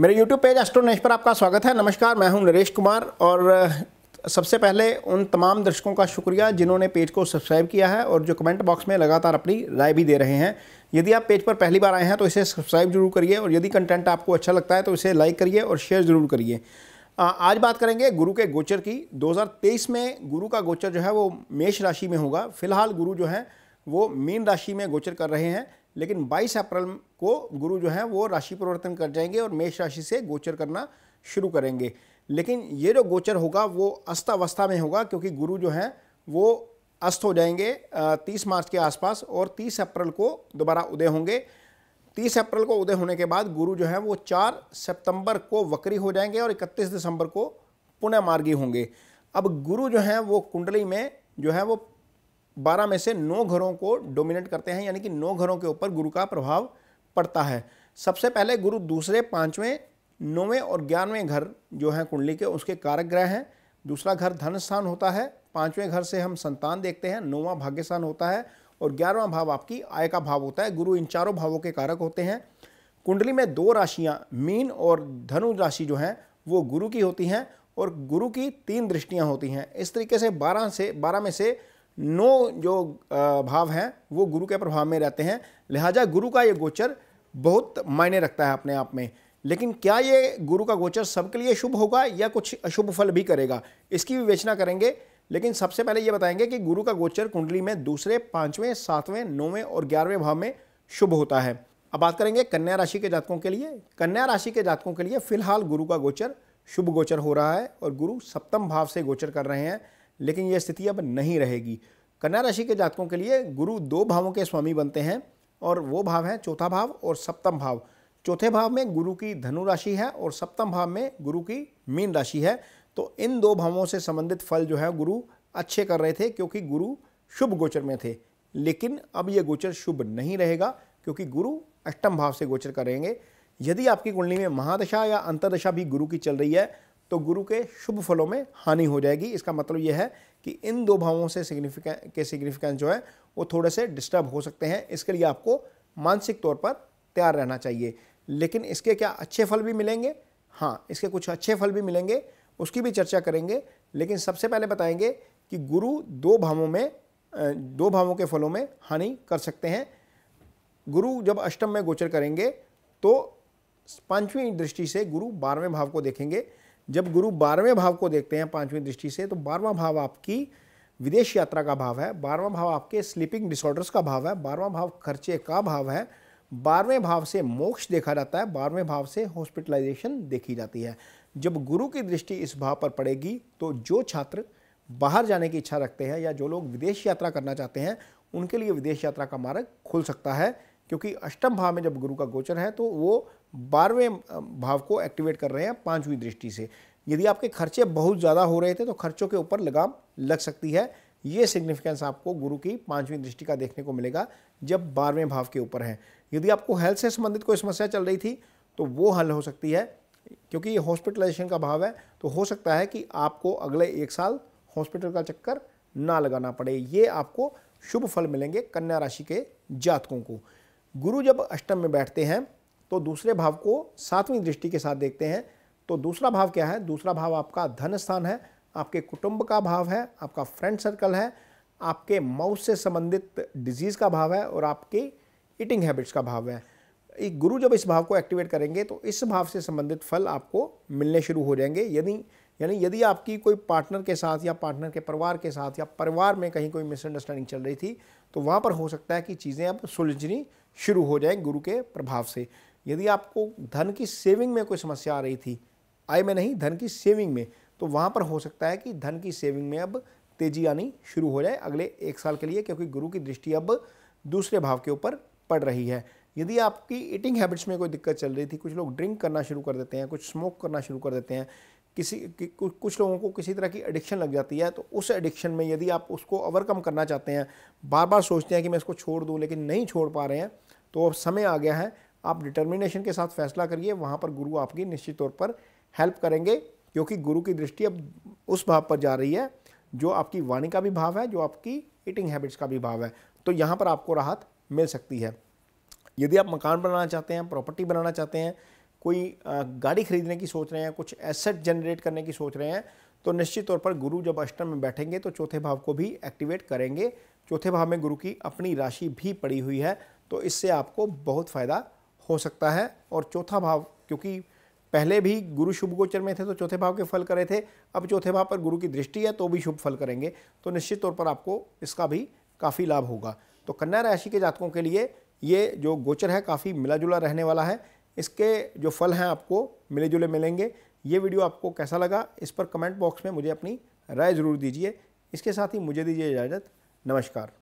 मेरे YouTube page एस्ट्रोनेश पर आपका स्वागत है नमस्कार मैं हूं नरेश कुमार और सबसे पहले उन तमाम दर्शकों का शुक्रिया जिन्होंने पेज को सब्सक्राइब किया है और जो कमेंट बॉक्स में लगातार अपनी राय भी दे रहे हैं यदि आप पेज पर पहली बार आए हैं तो इसे सब्सक्राइब जरूर करिए और यदि कंटेंट आपको अच्छा लगता है तो इसे लाइक करिए और शेयर ज़रूर करिए आज बात करेंगे गुरु के गोचर की 2023 में गुरु का गोचर जो है वो मेष राशि में होगा फिलहाल गुरु जो है वो मीन राशि में गोचर कर रहे हैं लेकिन 22 अप्रैल को गुरु जो है वो राशि परिवर्तन कर जाएंगे और मेष राशि से गोचर करना शुरू करेंगे लेकिन ये जो गोचर होगा वो अस्तावस्था में होगा क्योंकि गुरु जो हैं वो अस्त हो जाएंगे 30 मार्च के आसपास और 30 अप्रैल को दोबारा उदय होंगे 30 अप्रैल को उदय होने के बाद गुरु जो है वो 4 सितंबर को वक्री हो जाएंगे और 31 दिसंबर को पुनः मार्गी होंगे अब गुरु जो हैं वो कुंडली में जो है वो बारह में से नौ घरों को डोमिनेट करते हैं यानी कि नौ घरों के ऊपर गुरु का प्रभाव पड़ता है सबसे पहले गुरु दूसरे पाँचवें नौवें और ग्यारहवें घर जो हैं कुंडली के उसके कारक ग्रह हैं दूसरा घर धन स्थान होता है पाँचवें घर से हम संतान देखते हैं नौवां भाग्यस्थान होता है और ग्यारहवां भाव आपकी आय का भाव होता है गुरु इन चारों भावों के कारक होते हैं कुंडली में दो राशियाँ मीन और धनु राशि जो हैं वो गुरु की होती हैं और गुरु की तीन दृष्टियाँ होती हैं इस तरीके से बारह से बारह में से नौ जो भाव हैं वो गुरु के प्रभाव में रहते हैं लिहाजा गुरु का ये गोचर बहुत मायने रखता है अपने आप में लेकिन क्या ये गुरु का गोचर सबके लिए शुभ होगा या कुछ अशुभ फल भी करेगा इसकी विवेचना करेंगे लेकिन सबसे पहले ये बताएंगे कि गुरु का गोचर कुंडली में दूसरे पाँचवें सातवें नौवें और ग्यारहवें भाव में शुभ होता है अब बात करेंगे कन्या राशि के जातकों के लिए कन्या राशि के जातकों के लिए फिलहाल गुरु का गोचर शुभ गोचर हो रहा है और गुरु सप्तम भाव से गोचर कर रहे हैं लेकिन यह स्थिति अब नहीं रहेगी कन्या राशि के जातकों के लिए गुरु दो भावों के स्वामी बनते हैं और वो भाव हैं चौथा भाव और सप्तम भाव चौथे भाव में गुरु की धनु राशि है और सप्तम भाव में गुरु की मीन राशि है तो इन दो भावों से संबंधित फल जो है गुरु अच्छे कर रहे थे क्योंकि गुरु शुभ गोचर में थे लेकिन अब ये गोचर शुभ नहीं रहेगा क्योंकि गुरु अष्टम भाव से गोचर करेंगे यदि आपकी कुंडली में महादशा या अंतरदशा भी गुरु की चल रही है तो गुरु के शुभ फलों में हानि हो जाएगी इसका मतलब यह है कि इन दो भावों से सिग्निफिक के सिग्निफिकेंस जो है वो थोड़े से डिस्टर्ब हो सकते हैं इसके लिए आपको मानसिक तौर पर तैयार रहना चाहिए लेकिन इसके क्या अच्छे फल भी मिलेंगे हाँ इसके कुछ अच्छे फल भी मिलेंगे उसकी भी चर्चा करेंगे लेकिन सबसे पहले बताएंगे कि गुरु दो भावों में दो भावों के फलों में हानि कर सकते हैं गुरु जब अष्टम में गोचर करेंगे तो पांचवी दृष्टि से गुरु बारहवें भाव को देखेंगे जब गुरु बारहवें भाव को देखते हैं पांचवी दृष्टि से तो बारवा भाव आपकी विदेश यात्रा का भाव है बारहवां भाव आपके स्लीपिंग डिसऑर्डर्स का भाव है बारहवा भाव खर्चे का भाव है बारहवें भाव से मोक्ष देखा जाता है बारहवें भाव से हॉस्पिटलाइजेशन देखी जाती है जब गुरु की दृष्टि इस भाव पर पड़ेगी तो जो छात्र बाहर जाने की इच्छा रखते हैं या जो लोग विदेश यात्रा करना चाहते हैं उनके लिए विदेश यात्रा का मार्ग खुल सकता है क्योंकि अष्टम भाव में जब गुरु का गोचर है तो वो बारहवें भाव को एक्टिवेट कर रहे हैं पांचवी दृष्टि से यदि आपके खर्चे बहुत ज़्यादा हो रहे थे तो खर्चों के ऊपर लगाम लग सकती है ये सिग्निफिकेंस आपको गुरु की पांचवी दृष्टि का देखने को मिलेगा जब बारहवें भाव के ऊपर है यदि आपको हेल्थ से संबंधित कोई समस्या चल रही थी तो वो हल हो सकती है क्योंकि ये हॉस्पिटलाइजेशन का भाव है तो हो सकता है कि आपको अगले एक साल हॉस्पिटल का चक्कर ना लगाना पड़े ये आपको शुभ फल मिलेंगे कन्या राशि के जातकों को गुरु जब अष्टम में बैठते हैं तो दूसरे भाव को सातवीं दृष्टि के साथ देखते हैं तो दूसरा भाव क्या है दूसरा भाव आपका धन स्थान है आपके कुटुंब का भाव है आपका फ्रेंड सर्कल है आपके माउथ से संबंधित डिजीज़ का भाव है और आपके ईटिंग हैबिट्स का भाव है एक गुरु जब इस भाव को एक्टिवेट करेंगे तो इस भाव से संबंधित फल आपको मिलने शुरू हो जाएंगे यदि यानी यदि आपकी कोई पार्टनर के साथ या पार्टनर के परिवार के साथ या परिवार में कहीं कोई मिसअंडरस्टैंडिंग चल रही थी तो वहाँ पर हो सकता है कि चीज़ें अब सुलझनी शुरू हो जाएं गुरु के प्रभाव से यदि आपको धन की सेविंग में कोई समस्या आ रही थी आय में नहीं धन की सेविंग में तो वहाँ पर हो सकता है कि धन की सेविंग में अब तेजी आनी शुरू हो जाए अगले एक साल के लिए क्योंकि गुरु की दृष्टि अब दूसरे भाव के ऊपर पड़ रही है यदि आपकी ईटिंग हैबिट्स में कोई दिक्कत चल रही थी कुछ लोग ड्रिंक करना शुरू कर देते हैं कुछ स्मोक करना शुरू कर देते हैं किसी कि, कुछ लोगों को किसी तरह की एडिक्शन लग जाती है तो उस एडिक्शन में यदि आप उसको ओवरकम करना चाहते हैं बार बार सोचते हैं कि मैं इसको छोड़ दूँ लेकिन नहीं छोड़ पा रहे हैं तो अब समय आ गया है आप डिटर्मिनेशन के साथ फैसला करिए वहाँ पर गुरु आपकी निश्चित तौर पर हेल्प करेंगे क्योंकि गुरु की दृष्टि अब उस भाव पर जा रही है जो आपकी वाणी का भी भाव है जो आपकी ईटिंग हैबिट्स का भी भाव है तो यहाँ पर आपको राहत मिल सकती है यदि आप मकान बनाना चाहते हैं प्रॉपर्टी बनाना चाहते हैं कोई गाड़ी खरीदने की सोच रहे हैं कुछ एसेट जनरेट करने की सोच रहे हैं तो निश्चित तौर पर गुरु जब अष्टम में बैठेंगे तो चौथे भाव को भी एक्टिवेट करेंगे चौथे भाव में गुरु की अपनी राशि भी पड़ी हुई है तो इससे आपको बहुत फ़ायदा हो सकता है और चौथा भाव क्योंकि पहले भी गुरु शुभ गोचर में थे तो चौथे भाव के फल करे थे अब चौथे भाव पर गुरु की दृष्टि है तो भी शुभ फल करेंगे तो निश्चित तौर पर आपको इसका भी काफ़ी लाभ होगा तो कन्या राशि के जातकों के लिए ये जो गोचर है काफ़ी मिला जुला रहने वाला है इसके जो फल हैं आपको मिले जुले मिलेंगे ये वीडियो आपको कैसा लगा इस पर कमेंट बॉक्स में मुझे अपनी राय ज़रूर दीजिए इसके साथ ही मुझे दीजिए इजाज़त नमस्कार